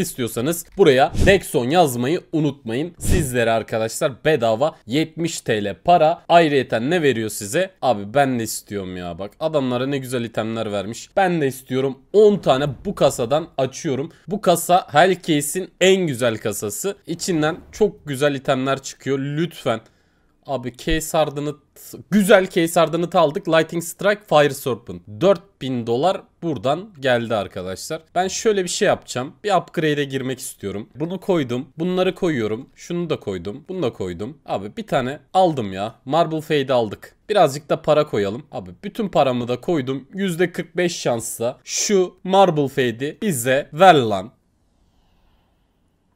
istiyorsanız buraya Dexon yazmayı unutmayın. Sizlere arkadaşlar bedava 70 TL para. Ayrıyeten ne veriyor size? Abi ben de istiyorum ya bak. Adamlara ne güzel itemler vermiş. Ben de istiyorum. 10 tane bu kasadan açıyorum. Bu kasa Hellcase'in en güzel kasası. İçinden çok güzel itemler çıkıyor. Lütfen Abi Case Harden'ı güzel Case Harden'ı aldık. Lightning Strike Fire Serpent. 4000 dolar buradan geldi arkadaşlar. Ben şöyle bir şey yapacağım. Bir upgrade'e girmek istiyorum. Bunu koydum. Bunları koyuyorum. Şunu da koydum. Bunu da koydum. Abi bir tane aldım ya. Marble Fade aldık. Birazcık da para koyalım. Abi bütün paramı da koydum. %45 şansla şu Marble Fade'i bize ver lan.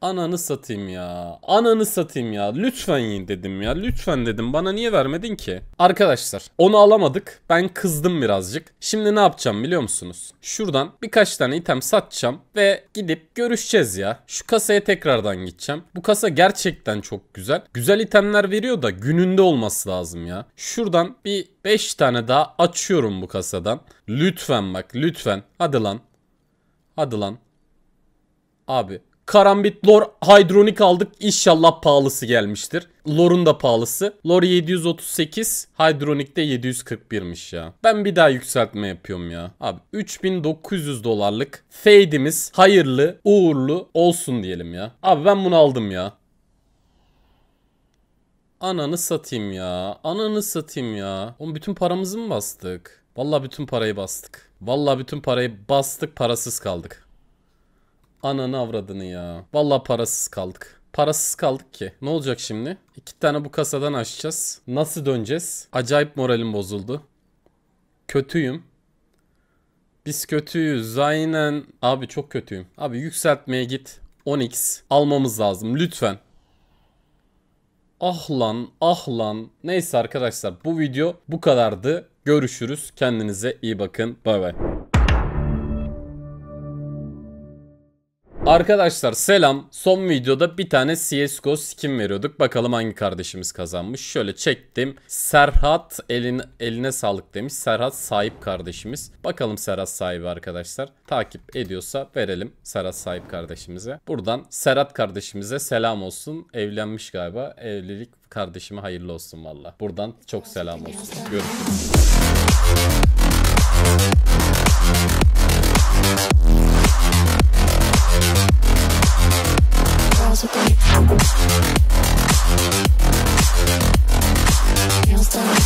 Ananı satayım ya. Ananı satayım ya. Lütfen yiyin dedim ya. Lütfen dedim. Bana niye vermedin ki? Arkadaşlar onu alamadık. Ben kızdım birazcık. Şimdi ne yapacağım biliyor musunuz? Şuradan birkaç tane item satacağım ve gidip görüşeceğiz ya. Şu kasaya tekrardan gideceğim. Bu kasa gerçekten çok güzel. Güzel itemler veriyor da gününde olması lazım ya. Şuradan bir 5 tane daha açıyorum bu kasadan. Lütfen bak lütfen. Hadi lan. Hadi lan. Abi Karambit Lor Hydronic aldık. İnşallah pahalısı gelmiştir. Lor'un da pahalısı. Lor 738, Hydronic de 741'miş ya. Ben bir daha yükseltme yapıyorum ya. Abi 3900 dolarlık fade'imiz hayırlı, uğurlu olsun diyelim ya. Abi ben bunu aldım ya. Ananı satayım ya. Ananı satayım ya. Oğlum bütün paramızı mı bastık? Vallahi bütün parayı bastık. Vallahi bütün parayı bastık parasız kaldık. Ananı avradını ya. Vallahi parasız kaldık. Parasız kaldık ki. Ne olacak şimdi? İki tane bu kasadan açacağız. Nasıl döneceğiz? Acayip moralim bozuldu. Kötüyüm. Biz kötüyüz. Aynen. Abi çok kötüyüm. Abi yükseltmeye git. 10x almamız lazım lütfen. Ah lan ah lan. Neyse arkadaşlar bu video bu kadardı. Görüşürüz. Kendinize iyi bakın. Bay bay. Arkadaşlar selam. Son videoda bir tane CSGO skin veriyorduk. Bakalım hangi kardeşimiz kazanmış. Şöyle çektim. Serhat elin, eline sağlık demiş. Serhat sahip kardeşimiz. Bakalım Serhat sahibi arkadaşlar. Takip ediyorsa verelim Serhat sahip kardeşimize. Buradan Serhat kardeşimize selam olsun. Evlenmiş galiba. Evlilik kardeşime hayırlı olsun valla. Buradan çok selam olsun. Görüşürüz. Nails done.